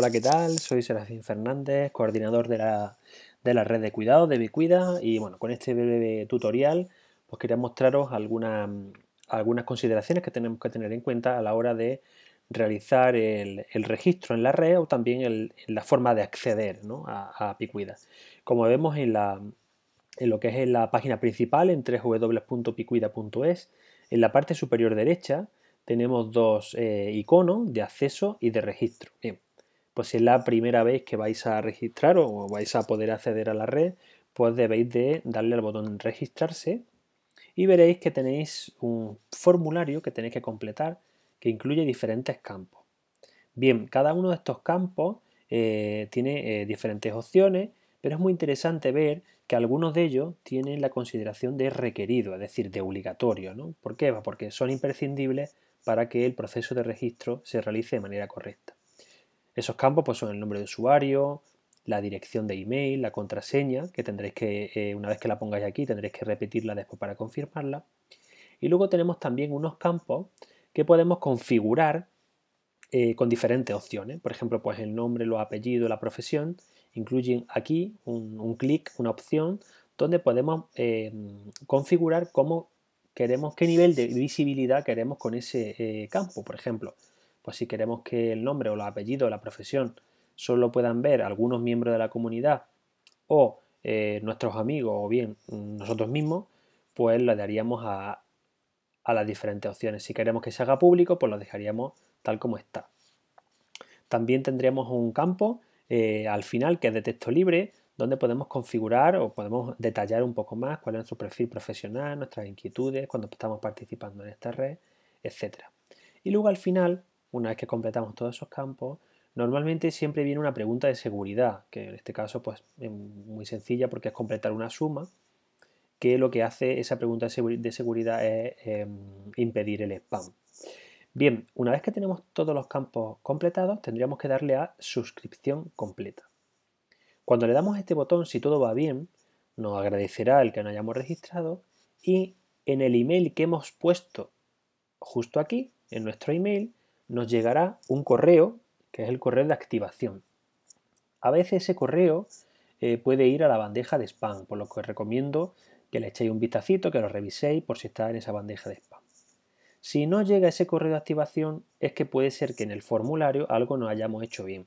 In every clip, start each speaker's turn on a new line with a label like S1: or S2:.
S1: Hola, ¿qué tal? Soy Serafín Fernández, coordinador de la, red de cuidados de Bicuida y bueno, con este breve tutorial pues quería mostraros algunas, algunas consideraciones que tenemos que tener en cuenta a la hora de realizar el, registro en la red o también la forma de acceder a, a Picuida. Como vemos en, la, lo que es la página principal en www.picuida.es, en la parte superior derecha tenemos dos eh, iconos de acceso y de registro pues si es la primera vez que vais a registrar o vais a poder acceder a la red, pues debéis de darle al botón registrarse y veréis que tenéis un formulario que tenéis que completar que incluye diferentes campos. Bien, cada uno de estos campos eh, tiene eh, diferentes opciones, pero es muy interesante ver que algunos de ellos tienen la consideración de requerido, es decir, de obligatorio. ¿no? ¿Por qué? Porque son imprescindibles para que el proceso de registro se realice de manera correcta. Esos campos pues, son el nombre de usuario, la dirección de email, la contraseña, que tendréis que, eh, una vez que la pongáis aquí, tendréis que repetirla después para confirmarla. Y luego tenemos también unos campos que podemos configurar eh, con diferentes opciones. Por ejemplo, pues el nombre, los apellidos, la profesión. Incluyen aquí un, clic, una opción, donde podemos eh, configurar cómo queremos, qué nivel de visibilidad queremos con ese campo. Por ejemplo, pues si queremos que el nombre o el apellido de la profesión solo puedan ver algunos miembros de la comunidad o eh, nuestros amigos o bien nosotros mismos, pues lo daríamos a, las diferentes opciones. Si queremos que se haga público, pues lo dejaríamos tal como está. También tendríamos un campo eh, al final que es de texto libre, donde podemos configurar o podemos detallar un poco más cuál es nuestro perfil profesional, nuestras inquietudes, cuando estamos participando en esta red, etcétera Y luego al final una vez que completamos todos esos campos, normalmente siempre viene una pregunta de seguridad, que en este caso pues, es muy sencilla porque es completar una suma, que lo que hace esa pregunta de seguridad es em, impedir el spam. Bien, una vez que tenemos todos los campos completados, tendríamos que darle a suscripción completa. Cuando le damos a este botón, si todo va bien, nos agradecerá el que nos hayamos registrado y en el email que hemos puesto justo aquí, en nuestro email, nos llegará un correo, que es el correo de activación. A veces ese correo eh, puede ir a la bandeja de spam, por lo que os recomiendo que le echéis un vistacito, que lo reviséis por si está en esa bandeja de spam. Si no llega ese correo de activación es que puede ser que en el formulario algo no hayamos hecho bien.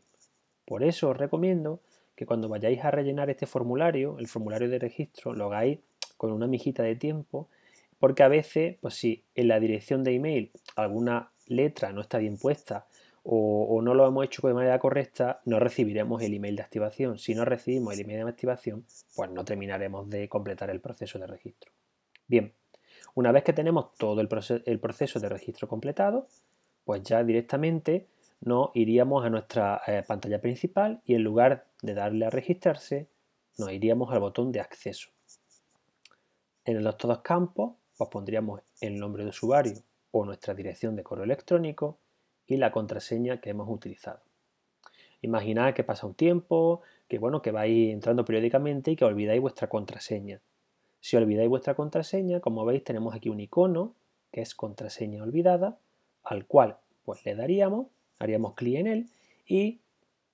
S1: Por eso os recomiendo que cuando vayáis a rellenar este formulario, el formulario de registro, lo hagáis con una mijita de tiempo, porque a veces, pues si en la dirección de email alguna letra no está bien puesta o, no lo hemos hecho de manera correcta, no recibiremos el email de activación. Si no recibimos el email de activación, pues no terminaremos de completar el proceso de registro. Bien, una vez que tenemos todo el, proceso de registro completado, pues ya directamente nos iríamos a nuestra eh, pantalla principal y en lugar de darle a registrarse, nos iríamos al botón de acceso. En los dos campos, pues pondríamos el nombre de usuario o nuestra dirección de correo electrónico y la contraseña que hemos utilizado. Imaginad que pasa un tiempo, que bueno, que vais entrando periódicamente y que olvidáis vuestra contraseña. Si olvidáis vuestra contraseña, como veis tenemos aquí un icono que es contraseña olvidada, al cual pues le daríamos, haríamos clic en él y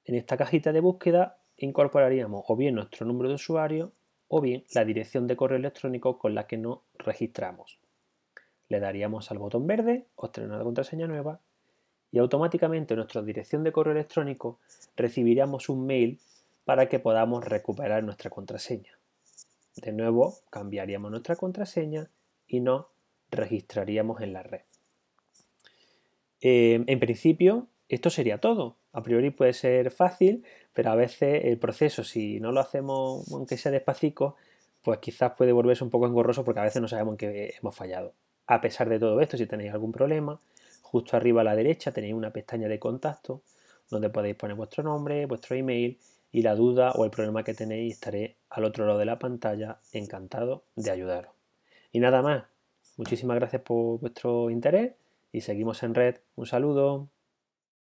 S1: en esta cajita de búsqueda incorporaríamos o bien nuestro número de usuario o bien la dirección de correo electrónico con la que nos registramos le daríamos al botón verde, obtener una contraseña nueva y automáticamente en nuestra dirección de correo electrónico recibiríamos un mail para que podamos recuperar nuestra contraseña. De nuevo, cambiaríamos nuestra contraseña y nos registraríamos en la red. Eh, en principio, esto sería todo. A priori puede ser fácil, pero a veces el proceso, si no lo hacemos aunque sea despacito, pues quizás puede volverse un poco engorroso porque a veces no sabemos que hemos fallado. A pesar de todo esto, si tenéis algún problema, justo arriba a la derecha tenéis una pestaña de contacto donde podéis poner vuestro nombre, vuestro email y la duda o el problema que tenéis estaré al otro lado de la pantalla encantado de ayudaros. Y nada más, muchísimas gracias por vuestro interés y seguimos en red. Un saludo.